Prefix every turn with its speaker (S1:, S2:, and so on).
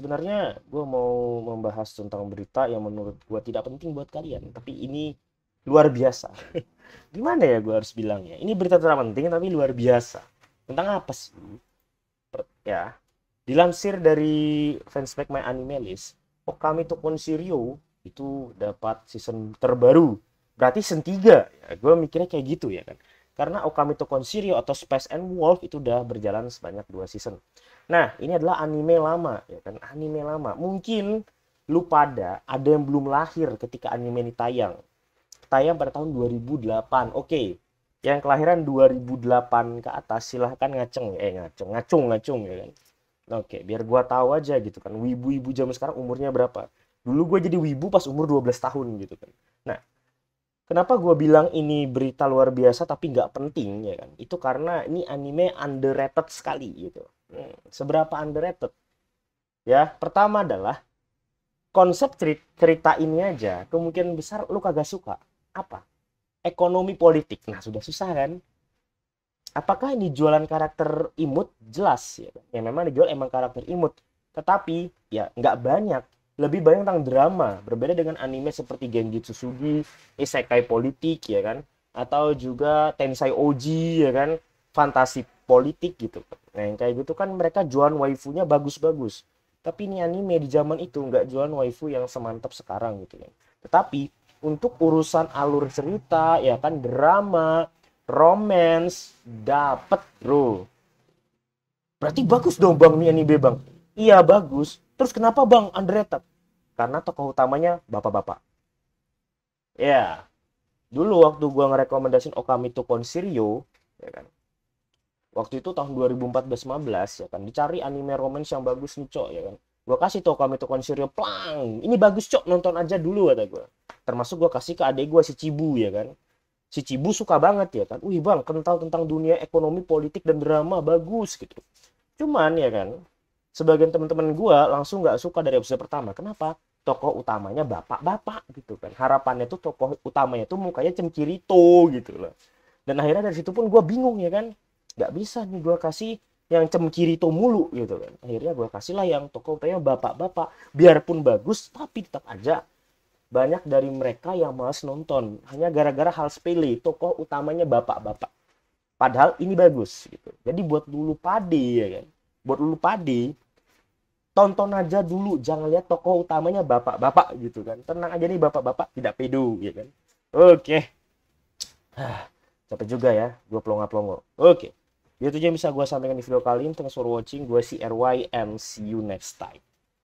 S1: sebenarnya gue mau membahas tentang berita yang menurut gue tidak penting buat kalian tapi ini luar biasa gimana ya gue harus bilangnya ini berita tidak penting tapi luar biasa tentang apa sih per, ya dilansir dari fanspage my anime list Okami Tokun Shiryu itu dapat season terbaru berarti season 3 ya, gue mikirnya kayak gitu ya kan karena Okami to Konsirio atau Space and Wolf itu udah berjalan sebanyak dua season. Nah, ini adalah anime lama, ya kan? Anime lama. Mungkin lu pada ada yang belum lahir ketika anime ini tayang. Tayang pada tahun 2008. Oke. Okay. Yang kelahiran 2008 ke atas silahkan ngaceng. Eh, ngaceng. Ngacung, ngacung ya kan. Oke, okay. biar gua tahu aja gitu kan. Wibu-wibu zaman sekarang umurnya berapa? Dulu gue jadi wibu pas umur 12 tahun gitu kan. Kenapa gue bilang ini berita luar biasa tapi nggak penting ya kan? Itu karena ini anime underrated sekali gitu. Hmm, seberapa underrated? Ya, pertama adalah konsep cerita ini aja kemungkinan besar lu kagak suka. Apa? Ekonomi politik. Nah, sudah susah kan? Apakah ini jualan karakter imut? Jelas ya. Kan? Ya memang dijual emang karakter imut. Tetapi ya nggak banyak lebih banyak tentang drama berbeda dengan anime seperti Genjutsu Sugi, isekai politik ya kan atau juga Tensai Oji ya kan fantasi politik gitu nah yang kayak gitu kan mereka jualan waifunya bagus-bagus tapi ini anime di zaman itu nggak jualan waifu yang semantap sekarang gitu ya tetapi untuk urusan alur cerita ya kan drama romance dapet bro berarti bagus dong bang ini anime bang Iya bagus. Terus kenapa bang underrated? Karena tokoh utamanya bapak-bapak. Ya, yeah. dulu waktu gue ngerekomendasin Okami to Konsirio, ya kan. Waktu itu tahun 2014-15 ya kan, dicari anime romance yang bagus nih cok ya kan. Gue kasih tuh Okami to Konsirio, plang. Ini bagus cok, nonton aja dulu kata gue. Termasuk gue kasih ke adek gue si Cibu ya kan. Si Cibu suka banget ya kan. Wih bang, kental tentang dunia ekonomi, politik, dan drama. Bagus gitu. Cuman ya kan, sebagian teman-teman gue langsung nggak suka dari episode pertama kenapa tokoh utamanya bapak-bapak gitu kan harapannya tuh tokoh utamanya tuh mukanya cemkirito gitu loh dan akhirnya dari situ pun gue bingung ya kan nggak bisa nih gue kasih yang cemkirito mulu gitu kan akhirnya gue kasih lah yang tokoh utamanya bapak-bapak biarpun bagus tapi tetap aja banyak dari mereka yang malas nonton hanya gara-gara hal sepele tokoh utamanya bapak-bapak padahal ini bagus gitu jadi buat lulu padi ya kan buat lulu padi tonton aja dulu jangan lihat tokoh utamanya bapak-bapak gitu kan tenang aja nih bapak-bapak tidak pedo ya kan oke ah, capek juga ya gue pelongo pelongo oke itu aja bisa gue sampaikan di video kali ini thanks for watching gue si RY and see you next time